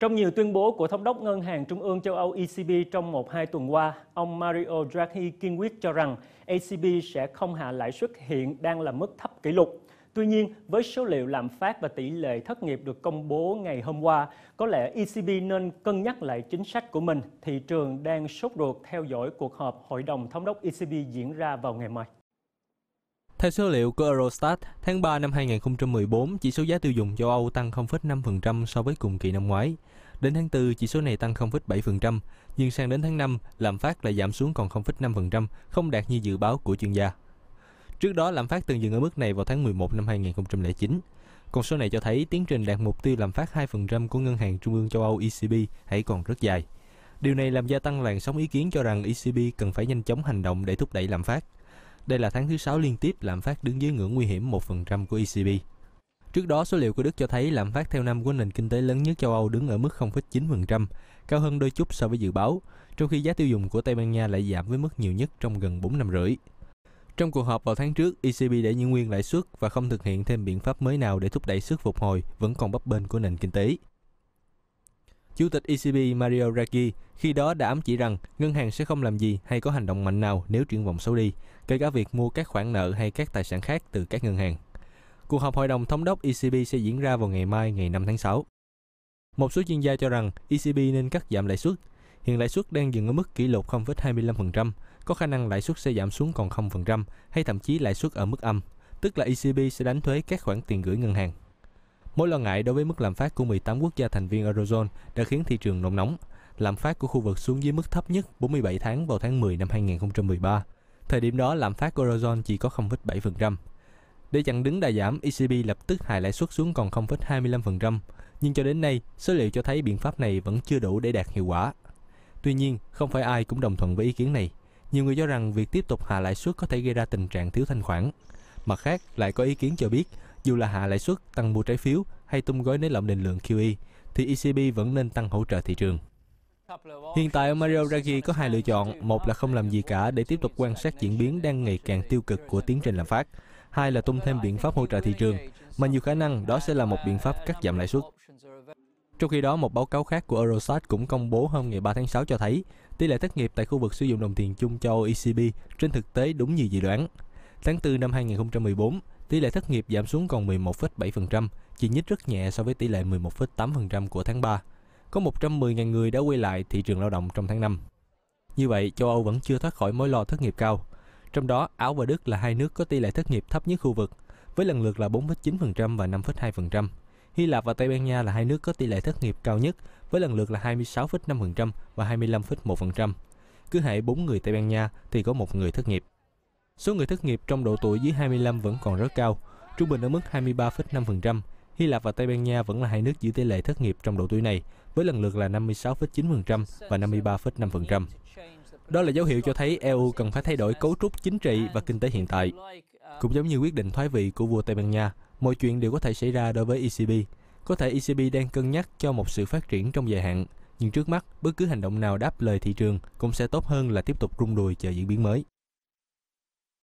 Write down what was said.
Trong nhiều tuyên bố của Thống đốc Ngân hàng Trung ương châu Âu ECB trong một hai tuần qua, ông Mario Draghi kiên quyết cho rằng ECB sẽ không hạ lãi suất hiện đang là mức thấp kỷ lục. Tuy nhiên, với số liệu lạm phát và tỷ lệ thất nghiệp được công bố ngày hôm qua, có lẽ ECB nên cân nhắc lại chính sách của mình. Thị trường đang sốt ruột theo dõi cuộc họp Hội đồng Thống đốc ECB diễn ra vào ngày mai. Theo số liệu của Eurostat, tháng 3 năm 2014, chỉ số giá tiêu dùng châu Âu tăng 0,5% so với cùng kỳ năm ngoái. Đến tháng 4, chỉ số này tăng 0,7%, nhưng sang đến tháng 5, lạm phát lại giảm xuống còn 0,5%, không đạt như dự báo của chuyên gia. Trước đó, lạm phát từng dừng ở mức này vào tháng 11 năm 2009. Con số này cho thấy tiến trình đạt mục tiêu lạm phát 2% của Ngân hàng Trung ương châu Âu ECB hãy còn rất dài. Điều này làm gia tăng làn sóng ý kiến cho rằng ECB cần phải nhanh chóng hành động để thúc đẩy lạm phát – đây là tháng thứ 6 liên tiếp lạm phát đứng dưới ngưỡng nguy hiểm 1% của ECB. Trước đó, số liệu của Đức cho thấy lạm phát theo năm của nền kinh tế lớn nhất châu Âu đứng ở mức 0,9%, cao hơn đôi chút so với dự báo, trong khi giá tiêu dùng của Tây Ban Nha lại giảm với mức nhiều nhất trong gần 4 năm rưỡi. Trong cuộc họp vào tháng trước, ECB để giữ nguyên lãi suất và không thực hiện thêm biện pháp mới nào để thúc đẩy sức phục hồi vẫn còn bấp bênh của nền kinh tế. Chủ tịch ECB Mario Draghi khi đó đã ám chỉ rằng ngân hàng sẽ không làm gì hay có hành động mạnh nào nếu triển vọng xấu đi, kể cả việc mua các khoản nợ hay các tài sản khác từ các ngân hàng. Cuộc họp hội đồng thống đốc ECB sẽ diễn ra vào ngày mai ngày 5 tháng 6. Một số chuyên gia cho rằng ECB nên cắt giảm lãi suất. Hiện lãi suất đang dừng ở mức kỷ lục 0,25%, có khả năng lãi suất sẽ giảm xuống còn 0% hay thậm chí lãi suất ở mức âm, tức là ECB sẽ đánh thuế các khoản tiền gửi ngân hàng. Mối lo ngại đối với mức lạm phát của 18 quốc gia thành viên Eurozone đã khiến thị trường nôn nóng. Lạm phát của khu vực xuống dưới mức thấp nhất 47 tháng vào tháng 10 năm 2013. Thời điểm đó, lạm phát của Eurozone chỉ có 0,7%. Để chặn đứng đà giảm, ECB lập tức hạ lãi suất xuống còn 0,25%, nhưng cho đến nay, số liệu cho thấy biện pháp này vẫn chưa đủ để đạt hiệu quả. Tuy nhiên, không phải ai cũng đồng thuận với ý kiến này. Nhiều người cho rằng việc tiếp tục hạ lãi suất có thể gây ra tình trạng thiếu thanh khoản. Mặt khác, lại có ý kiến cho biết dù là hạ lãi suất, tăng mua trái phiếu hay tung gói nới lỏng định lượng QE, thì ECB vẫn nên tăng hỗ trợ thị trường. Hiện tại, ông Mario Draghi có hai lựa chọn. Một là không làm gì cả để tiếp tục quan sát diễn biến đang ngày càng tiêu cực của tiến trình lạm phát. Hai là tung thêm biện pháp hỗ trợ thị trường, mà nhiều khả năng đó sẽ là một biện pháp cắt giảm lãi suất. Trong khi đó, một báo cáo khác của Eurostat cũng công bố hôm ngày 3 tháng 6 cho thấy tỷ lệ thất nghiệp tại khu vực sử dụng đồng tiền chung châu ECB trên thực tế đúng như dự đoán. Tháng 4 năm 2014, Tỷ lệ thất nghiệp giảm xuống còn 11,7%, chỉ nhích rất nhẹ so với tỷ lệ 11,8% của tháng 3. Có 110.000 người đã quay lại thị trường lao động trong tháng 5. Như vậy, châu Âu vẫn chưa thoát khỏi mối lo thất nghiệp cao. Trong đó, Áo và Đức là hai nước có tỷ lệ thất nghiệp thấp nhất khu vực, với lần lượt là 4,9% và 5,2%. Hy Lạp và Tây Ban Nha là hai nước có tỷ lệ thất nghiệp cao nhất, với lần lượt là 26,5% và 25,1%. Cứ hệ 4 người Tây Ban Nha thì có một người thất nghiệp. Số người thất nghiệp trong độ tuổi dưới 25 vẫn còn rất cao, trung bình ở mức 23,5%. Hy Lạp và Tây Ban Nha vẫn là hai nước giữ tỷ lệ thất nghiệp trong độ tuổi này, với lần lượt là 56,9% và 53,5%. Đó là dấu hiệu cho thấy EU cần phải thay đổi cấu trúc chính trị và kinh tế hiện tại. Cũng giống như quyết định thoái vị của vua Tây Ban Nha, mọi chuyện đều có thể xảy ra đối với ECB. Có thể ECB đang cân nhắc cho một sự phát triển trong dài hạn, nhưng trước mắt, bất cứ hành động nào đáp lời thị trường cũng sẽ tốt hơn là tiếp tục rung đùi chờ diễn biến mới.